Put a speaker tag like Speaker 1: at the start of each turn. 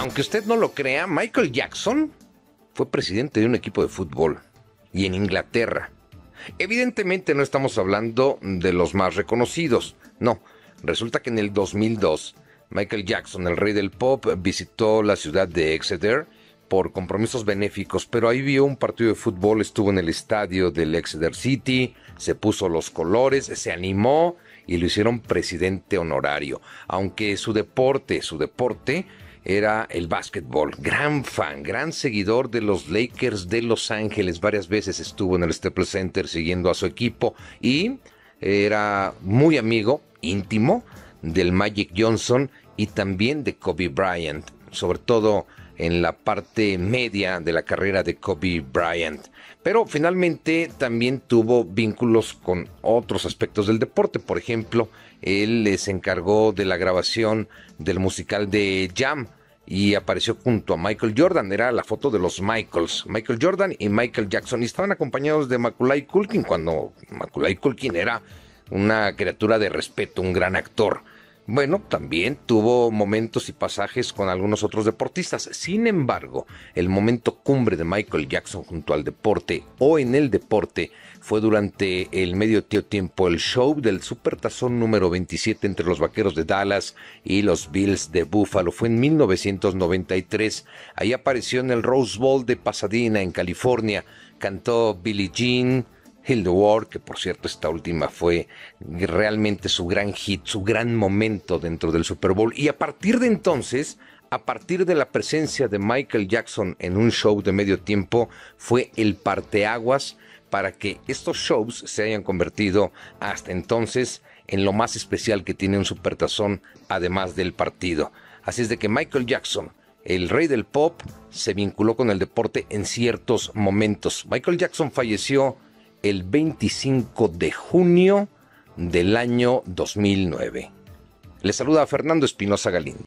Speaker 1: Aunque usted no lo crea, Michael Jackson fue presidente de un equipo de fútbol y en Inglaterra. Evidentemente no estamos hablando de los más reconocidos, no. Resulta que en el 2002, Michael Jackson, el rey del pop, visitó la ciudad de Exeter por compromisos benéficos, pero ahí vio un partido de fútbol, estuvo en el estadio del Exeter City, se puso los colores, se animó y lo hicieron presidente honorario, aunque su deporte, su deporte era el básquetbol. Gran fan, gran seguidor de los Lakers de Los Ángeles. Varias veces estuvo en el Staples Center siguiendo a su equipo y era muy amigo íntimo del Magic Johnson y también de Kobe Bryant sobre todo en la parte media de la carrera de Kobe Bryant. Pero finalmente también tuvo vínculos con otros aspectos del deporte. Por ejemplo, él se encargó de la grabación del musical de Jam y apareció junto a Michael Jordan. Era la foto de los Michaels. Michael Jordan y Michael Jackson. Y estaban acompañados de Maculay Culkin cuando Maculay Culkin era una criatura de respeto, un gran actor. Bueno, también tuvo momentos y pasajes con algunos otros deportistas. Sin embargo, el momento cumbre de Michael Jackson junto al deporte o en el deporte fue durante el medio tiempo el show del Supertazón número 27 entre los Vaqueros de Dallas y los Bills de Buffalo. Fue en 1993. Ahí apareció en el Rose Bowl de Pasadena, en California. Cantó Billie Jean, War, que por cierto esta última fue realmente su gran hit, su gran momento dentro del Super Bowl. Y a partir de entonces, a partir de la presencia de Michael Jackson en un show de medio tiempo, fue el parteaguas para que estos shows se hayan convertido hasta entonces en lo más especial que tiene un supertazón, además del partido. Así es de que Michael Jackson, el rey del pop, se vinculó con el deporte en ciertos momentos. Michael Jackson falleció el 25 de junio del año 2009. Le saluda Fernando Espinosa Galindo.